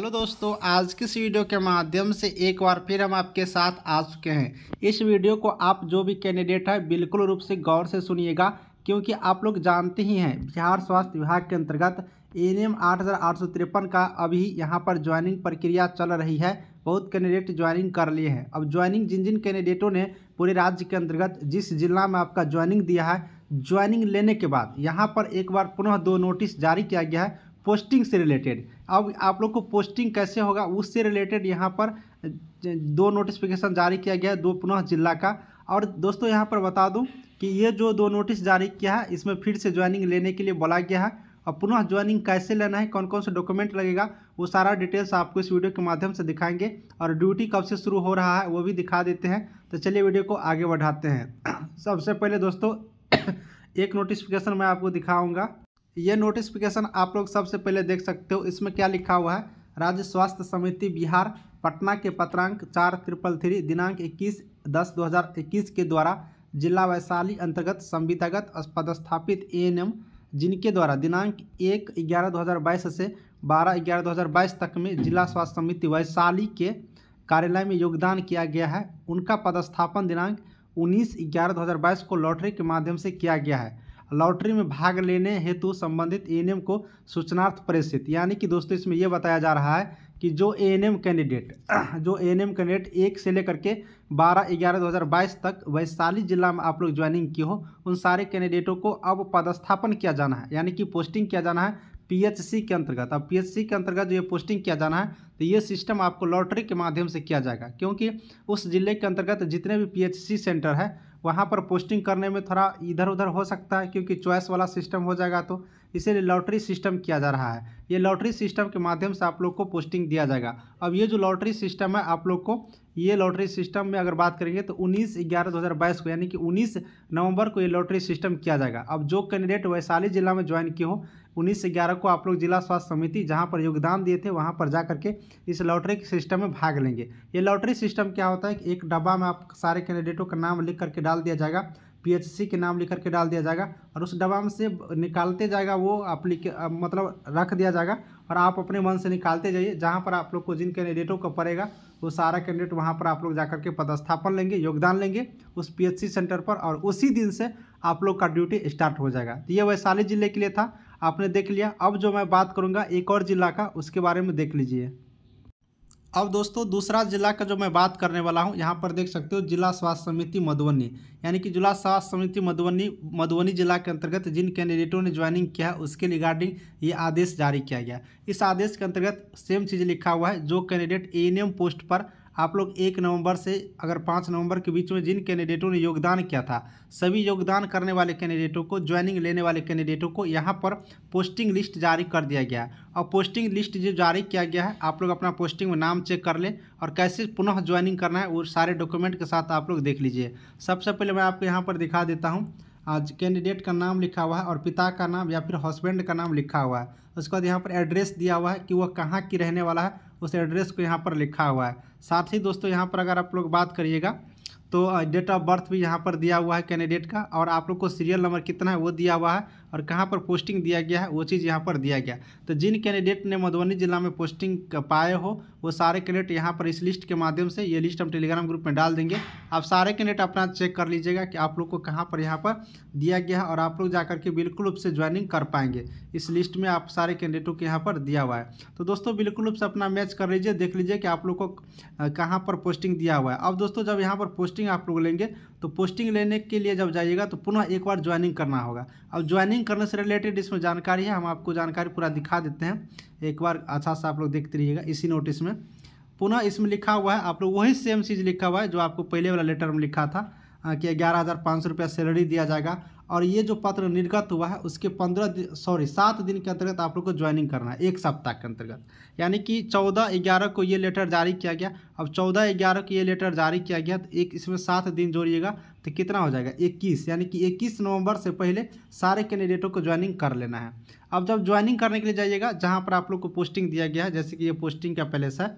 hello दोस्तों आज की इस वीडियो के माध्यम से एक बार फिर हम आपके साथ आ चुके हैं इस वीडियो को आप जो भी कैंडिडेट है बिल्कुल रूप से गौर से सुनिएगा क्योंकि आप लोग जानते ही हैं बिहार स्वास्थ्य विभाग के अंतर्गत एन एम का अभी यहाँ पर ज्वाइनिंग प्रक्रिया चल रही है बहुत कैंडिडेट ज्वाइनिंग कर लिए हैं अब ज्वाइनिंग जिन जिन कैंडिडेटों ने पूरे राज्य के अंतर्गत जिस जिला में आपका ज्वाइनिंग दिया है ज्वाइनिंग लेने के बाद यहाँ पर एक बार पुनः दो नोटिस जारी किया गया है पोस्टिंग से रिलेटेड अब आप लोग को पोस्टिंग कैसे होगा उससे रिलेटेड यहाँ पर दो नोटिफिकेशन जारी किया गया है दो पुनः जिला का और दोस्तों यहाँ पर बता दूँ कि ये जो दो नोटिस जारी किया है इसमें फिर से ज्वाइनिंग लेने के लिए बोला गया है और पुनः ज्वाइनिंग कैसे लेना है कौन कौन सा डॉक्यूमेंट लगेगा वो सारा डिटेल्स आपको इस वीडियो के माध्यम से दिखाएंगे और ड्यूटी कब से शुरू हो रहा है वो भी दिखा देते हैं तो चलिए वीडियो को आगे बढ़ाते हैं सबसे पहले दोस्तों एक नोटिफिकेशन मैं आपको दिखाऊँगा ये नोटिफिकेशन आप लोग सबसे पहले देख सकते हो इसमें क्या लिखा हुआ है राज्य स्वास्थ्य समिति बिहार पटना के पत्रांक चार ट्रिपल थ्री दिनांक इक्कीस दस दो हज़ार इक्कीस के द्वारा जिला वैशाली अंतर्गत संविदागत पदस्थापित एम जिनके द्वारा दिनांक एक ग्यारह दो हज़ार बाईस से बारह ग्यारह दो हज़ार बाईस तक में जिला स्वास्थ्य समिति वैशाली के कार्यालय में योगदान किया गया है उनका पदस्थापन दिनांक उन्नीस ग्यारह दो हज़ार बाईस को लॉटरी के माध्यम से किया गया है लॉटरी में भाग लेने हेतु संबंधित ए को सूचनार्थ प्रेषित यानी कि दोस्तों इसमें यह बताया जा रहा है कि जो ए कैंडिडेट जो ए कैंडिडेट एक से लेकर के बारह ग्यारह दो हज़ार बाईस तक वैशाली जिला में आप लोग ज्वाइनिंग की हो उन सारे कैंडिडेटों को अब पदस्थापन किया जाना है यानी कि पोस्टिंग किया जाना है पीएचसी के अंतर्गत अब पीएचसी के अंतर्गत जो ये पोस्टिंग किया जाना है तो ये सिस्टम आपको लॉटरी के माध्यम से किया जाएगा क्योंकि उस जिले के अंतर्गत जितने भी पीएचसी सेंटर है वहाँ पर पोस्टिंग करने में थोड़ा इधर उधर हो सकता है क्योंकि चॉइस वाला सिस्टम हो जाएगा तो इसीलिए लॉटरी सिस्टम किया जा रहा है ये लॉटरी सिस्टम के माध्यम से आप लोग को पोस्टिंग दिया जाएगा अब ये जो लॉटरी सिस्टम है आप लोग को ये लॉटरी सिस्टम में अगर बात करेंगे तो 19 ग्यारह 2022 को यानी कि 19 नवंबर को ये लॉटरी सिस्टम किया जाएगा अब जो कैंडिडेट वैशाली जिला में ज्वाइन किए हो उन्नीस से ग्यारह को आप लोग जिला स्वास्थ्य समिति जहाँ पर योगदान दिए थे वहाँ पर जा करके इस लॉटरी सिस्टम में भाग लेंगे ये लॉटरी सिस्टम क्या होता है कि एक डब्बा में आप सारे कैंडिडेटों का नाम लिख करके डाल दिया जाएगा पीएचसी के नाम लिख करके डाल दिया जाएगा और उस डब्बा में से निकालते जाएगा वो अप्लीके मतलब रख दिया जाएगा और आप अपने मन से निकालते जाइए जहाँ पर आप लोग को जिन कैंडिडेटों का पड़ेगा वो सारा कैंडिडेट वहाँ पर आप लोग जाकर के पदस्थापन लेंगे योगदान लेंगे उस पीएचसी सेंटर पर और उसी दिन से आप लोग का ड्यूटी स्टार्ट हो जाएगा तो ये वैशाली जिले के लिए था आपने देख लिया अब जो मैं बात करूँगा एक और ज़िला का उसके बारे में देख लीजिए अब दोस्तों दूसरा जिला का जो मैं बात करने वाला हूँ यहाँ पर देख सकते हो जिला स्वास्थ्य समिति मधुबनी यानी कि जिला स्वास्थ्य समिति मधुबनी मधुबनी जिला के अंतर्गत जिन कैंडिडेटों ने ज्वाइनिंग किया है उसके रिगार्डिंग ये आदेश जारी किया गया इस आदेश के अंतर्गत सेम चीज़ लिखा हुआ है जो कैंडिडेट ए पोस्ट पर आप लोग एक नवंबर से अगर पाँच नवंबर के बीच में जिन कैंडिडेटों ने योगदान किया था सभी योगदान करने वाले कैंडिडेटों को ज्वाइनिंग लेने वाले कैंडिडेटों को यहाँ पर पोस्टिंग लिस्ट जारी कर दिया गया है और पोस्टिंग लिस्ट जो जारी किया गया है आप लोग अपना पोस्टिंग में नाम चेक कर लें और कैसे पुनः ज्वाइनिंग करना है वो सारे डॉक्यूमेंट के साथ आप लोग देख लीजिए सबसे पहले मैं आपको यहाँ पर दिखा देता हूँ कैंडिडेट का नाम लिखा हुआ है और पिता का नाम या फिर हस्बैंड का नाम लिखा हुआ है उसके बाद यहाँ पर एड्रेस दिया हुआ है कि वह कहाँ की रहने वाला है उस एड्रेस को यहाँ पर लिखा हुआ है साथ ही दोस्तों यहाँ पर अगर आप लोग बात करिएगा तो डेट ऑफ बर्थ भी यहाँ पर दिया हुआ है कैंडिडेट का और आप लोग को सीरियल नंबर कितना है वो दिया हुआ है और कहाँ पर पोस्टिंग दिया गया है वो चीज़ यहाँ पर दिया गया तो जिन कैंडिडेट ने मधुबनी जिला में पोस्टिंग पाए हो वो सारे कैंडिडेट यहाँ पर इस लिस्ट के माध्यम से ये लिस्ट हम टेलीग्राम ग्रुप में डाल देंगे आप सारे कैंडिडेट अपना चेक कर लीजिएगा कि आप लोग को कहाँ पर यहाँ पर दिया गया है और आप लोग जा करके बिल्कुल रूप से ज्वाइनिंग कर पाएंगे इस लिस्ट में आप सारे कैंडिडेटों के यहाँ पर दिया हुआ है तो दोस्तों बिल्कुल रूप से अपना मैच कर लीजिए देख लीजिए कि आप लोग को कहाँ पर पोस्टिंग दिया हुआ है अब दोस्तों जब यहाँ पर पोस्टिंग आप लोग लेंगे तो पोस्टिंग लेने के लिए जब जाइएगा तो पुनः एक बार ज्वाइनिंग करना होगा अब ज्वाइनिंग करने से रिलेटेड इसमें जानकारी है हम आपको जानकारी पूरा दिखा देते हैं एक बार अच्छा सा आप लोग देखते रहिएगा इसी नोटिस में पुनः इसमें लिखा हुआ है आप लोग वही सेम चीज़ लिखा हुआ है जो आपको पहले वाला लेटर में लिखा था कि ग्यारह हज़ार पाँच सौ रुपया सैलरी दिया जाएगा और ये जो पत्र निर्गत हुआ है उसके पंद्रह सॉरी सात दिन के अंतर्गत आप लोग को ज्वाइनिंग करना है एक सप्ताह के अंतर्गत यानी कि चौदह ग्यारह को ये लेटर जारी किया गया अब चौदह ग्यारह को ये लेटर जारी किया गया तो एक इसमें सात दिन जोड़िएगा तो कितना हो जाएगा इक्कीस यानी कि इक्कीस नवंबर से पहले सारे कैंडिडेटों को ज्वाइनिंग कर लेना है अब जब ज्वाइनिंग करने के लिए जाइएगा जहाँ पर आप लोग को पोस्टिंग दिया गया है जैसे कि ये पोस्टिंग का पैलेस है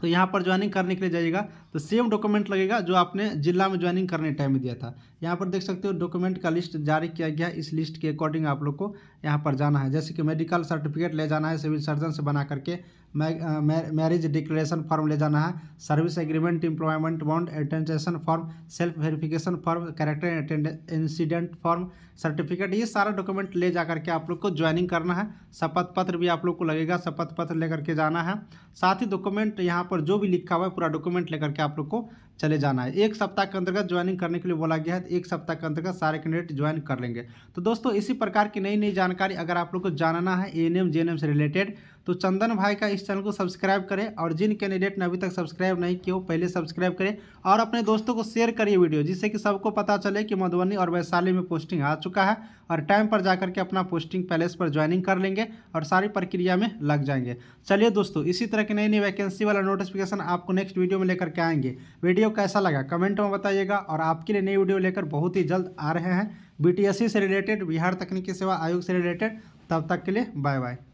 तो यहाँ पर ज्वाइनिंग करने के लिए जाइएगा तो सेम डॉक्यूमेंट लगेगा जो आपने जिला में ज्वाइनिंग करने टाइम में दिया था यहाँ पर देख सकते हो डॉक्यूमेंट का लिस्ट जारी किया गया है इस लिस्ट के अकॉर्डिंग आप लोग को यहाँ पर जाना है जैसे कि मेडिकल सर्टिफिकेट ले जाना है सिविल सर्जन से बना करके मैरिज डिक्लेरेशन फॉर्म ले जाना है service agreement employment bond attestation form self verification form character incident form certificate ये सारा डॉक्यूमेंट ले जा करके आप लोग को ज्वाइनिंग करना है शपथ पत्र भी आप लोग को लगेगा शपथ पत्र लेकर के जाना है साथ ही डॉक्यूमेंट यहाँ पर जो भी लिखा हुआ है पूरा डॉक्यूमेंट लेकर के आप लोग को चले जाना है एक सप्ताह के अंतर्गत ज्वाइनिंग करने के लिए बोला गया है तो एक सप्ताह के अंतर्गत सारे कैंडिडेट ज्वाइन कर लेंगे तो दोस्तों इसी प्रकार की नई नई जानकारी अगर आप लोग को जानना है ए एन से रिलेटेड तो चंदन भाई का इस चैनल को सब्सक्राइब करें और जिन कैंडिडेट ने अभी तक सब्सक्राइब नहीं किया पहले सब्सक्राइब करें और अपने दोस्तों को शेयर करिए वीडियो जिससे कि सबको पता चले कि मधुबनी और वैशाली में पोस्टिंग आ चुका है और टाइम पर जाकर के अपना पोस्टिंग पैलेस पर ज्वाइनिंग कर लेंगे और सारी प्रक्रिया में लग जाएंगे चलिए दोस्तों इसी तरह की नई नई वैकेंसी वाला नोटिफिकेशन आपको नेक्स्ट वीडियो में लेकर के आएंगे वीडियो कैसा लगा कमेंट में बताइएगा और आपके लिए नई वीडियो लेकर बहुत ही जल्द आ रहे हैं बी से रिलेटेड बिहार तकनीकी सेवा आयोग से रिलेटेड तब तक के लिए बाय बाय